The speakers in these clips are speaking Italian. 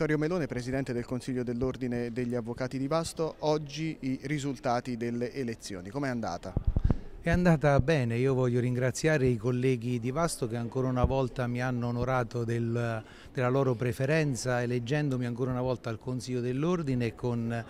Vittorio Melone, Presidente del Consiglio dell'Ordine degli Avvocati di Vasto, oggi i risultati delle elezioni. Com'è andata? È andata bene, io voglio ringraziare i colleghi di Vasto che ancora una volta mi hanno onorato del, della loro preferenza eleggendomi ancora una volta al Consiglio dell'Ordine con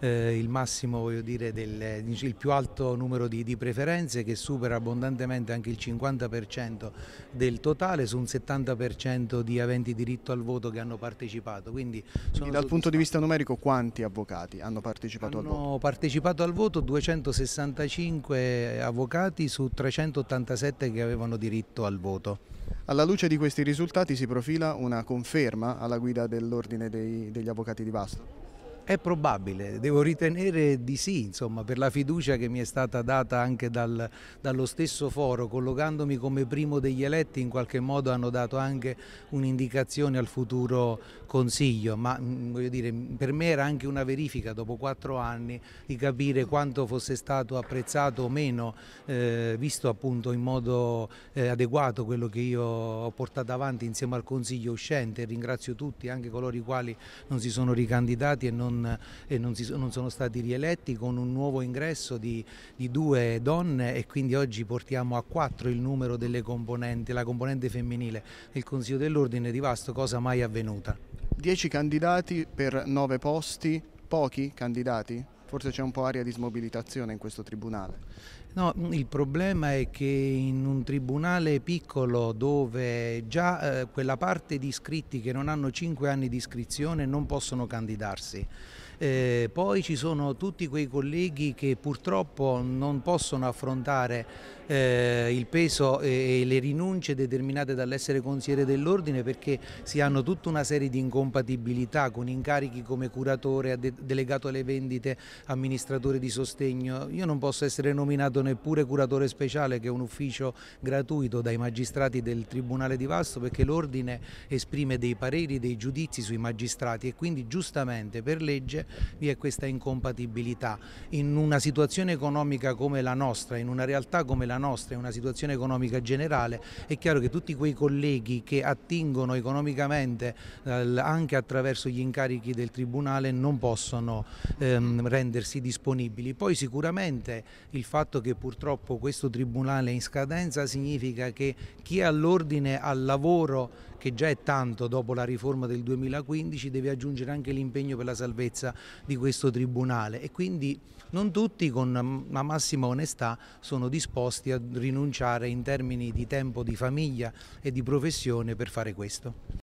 eh, il massimo, voglio dire, del, il più alto numero di, di, preferenze che supera abbondantemente anche il 50% del totale su un 70% di aventi diritto al voto che hanno partecipato. Quindi, Quindi dal punto di vista numerico quanti avvocati hanno partecipato hanno al voto? Hanno partecipato al voto 265 avvocati avvocati su 387 che avevano diritto al voto. Alla luce di questi risultati si profila una conferma alla guida dell'Ordine degli Avvocati di Vasto? È probabile, devo ritenere di sì, insomma, per la fiducia che mi è stata data anche dal, dallo stesso foro, collocandomi come primo degli eletti in qualche modo hanno dato anche un'indicazione al futuro Consiglio, ma mm, voglio dire, per me era anche una verifica dopo quattro anni di capire quanto fosse stato apprezzato o meno, eh, visto appunto in modo eh, adeguato quello che io ho portato avanti insieme al Consiglio uscente, ringrazio tutti, anche coloro i quali non si sono ricandidati e non non, eh, non, si, non, sono stati rieletti, con un nuovo ingresso di, di, due donne e quindi oggi portiamo a quattro il numero delle componenti, la componente femminile del Consiglio dell'Ordine di Vasto, cosa mai avvenuta. Dieci candidati per nove posti, pochi candidati? forse c'è un po' aria di smobilitazione in questo tribunale. No, mm, il problema è che in un tribunale piccolo dove già eh, quella parte di iscritti che non hanno 5 anni di iscrizione non possono candidarsi. Eh, poi ci sono tutti quei colleghi che purtroppo non possono affrontare eh, il peso e, le rinunce determinate dall'essere consigliere dell'ordine perché si hanno tutta una serie di incompatibilità con incarichi come curatore, delegato alle vendite, amministratore di sostegno. Io non posso essere nominato neppure curatore speciale che è un ufficio gratuito dai magistrati del Tribunale di Vasto perché l'ordine esprime dei pareri, dei giudizi sui magistrati e quindi giustamente per legge vi è questa incompatibilità. In una situazione economica come la nostra, in una realtà come la nostra, in una situazione economica generale, è chiaro che tutti quei colleghi che attingono economicamente eh, anche attraverso gli incarichi del Tribunale non possono ehm, rendersi disponibili. Poi sicuramente il fatto che purtroppo questo Tribunale è in scadenza significa che chi è all'ordine, al lavoro, che già è tanto dopo la riforma del 2015, deve aggiungere anche l'impegno per la salvezza di questo Tribunale e quindi non tutti con la massima onestà sono disposti a rinunciare in termini di tempo di famiglia e di professione per fare questo.